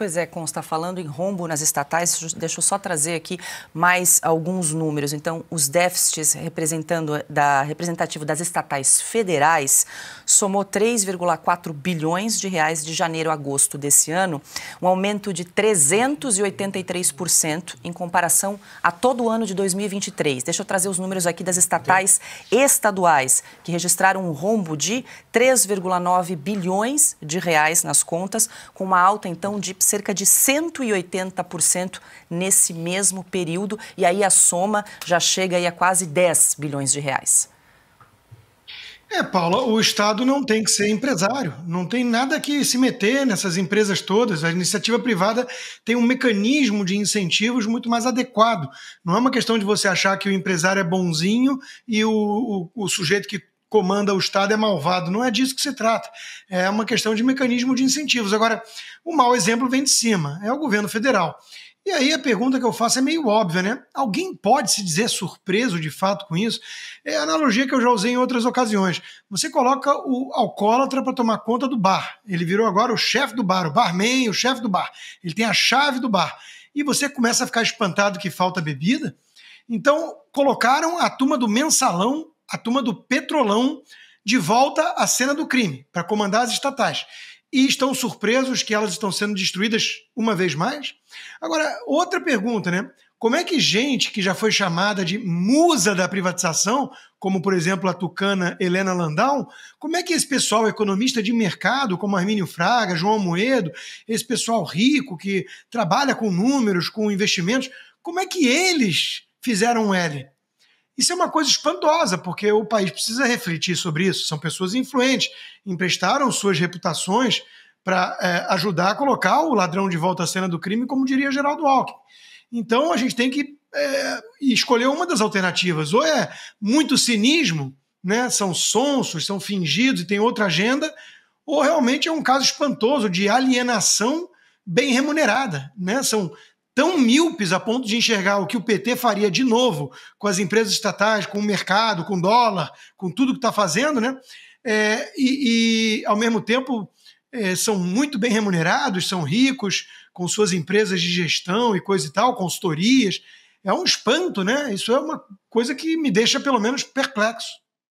Pois é, Consta, falando em rombo nas estatais, deixa eu só trazer aqui mais alguns números. Então, os déficits representando da, representativo das estatais federais somou 3,4 bilhões de reais de janeiro a agosto desse ano, um aumento de 383% em comparação a todo o ano de 2023. Deixa eu trazer os números aqui das estatais estaduais, que registraram um rombo de 3,9 bilhões de reais nas contas, com uma alta, então, de cerca de 180% nesse mesmo período, e aí a soma já chega a quase 10 bilhões de reais. É, Paula, o Estado não tem que ser empresário, não tem nada que se meter nessas empresas todas. A iniciativa privada tem um mecanismo de incentivos muito mais adequado. Não é uma questão de você achar que o empresário é bonzinho e o, o, o sujeito que comanda o Estado é malvado. Não é disso que se trata. É uma questão de mecanismo de incentivos. Agora, o mau exemplo vem de cima é o governo federal. E aí a pergunta que eu faço é meio óbvia, né? Alguém pode se dizer surpreso de fato com isso? É a analogia que eu já usei em outras ocasiões. Você coloca o alcoólatra para tomar conta do bar. Ele virou agora o chefe do bar, o barman, o chefe do bar. Ele tem a chave do bar. E você começa a ficar espantado que falta bebida? Então, colocaram a turma do mensalão a turma do Petrolão de volta à cena do crime para comandar as estatais. E estão surpresos que elas estão sendo destruídas uma vez mais? Agora, outra pergunta, né? Como é que gente que já foi chamada de musa da privatização, como por exemplo a tucana Helena Landau, como é que esse pessoal economista de mercado, como Armínio Fraga, João Moedo, esse pessoal rico que trabalha com números, com investimentos, como é que eles fizeram um L? Isso é uma coisa espantosa, porque o país precisa refletir sobre isso. São pessoas influentes, emprestaram suas reputações para é, ajudar a colocar o ladrão de volta à cena do crime, como diria Geraldo Alckmin. Então a gente tem que é, escolher uma das alternativas. Ou é muito cinismo, né? são sonsos, são fingidos e tem outra agenda, ou realmente é um caso espantoso de alienação bem remunerada. Né? São tão míopes a ponto de enxergar o que o PT faria de novo com as empresas estatais, com o mercado, com o dólar, com tudo que está fazendo, né? É, e, e, ao mesmo tempo, é, são muito bem remunerados, são ricos, com suas empresas de gestão e coisa e tal, consultorias. É um espanto, né? Isso é uma coisa que me deixa, pelo menos, perplexo.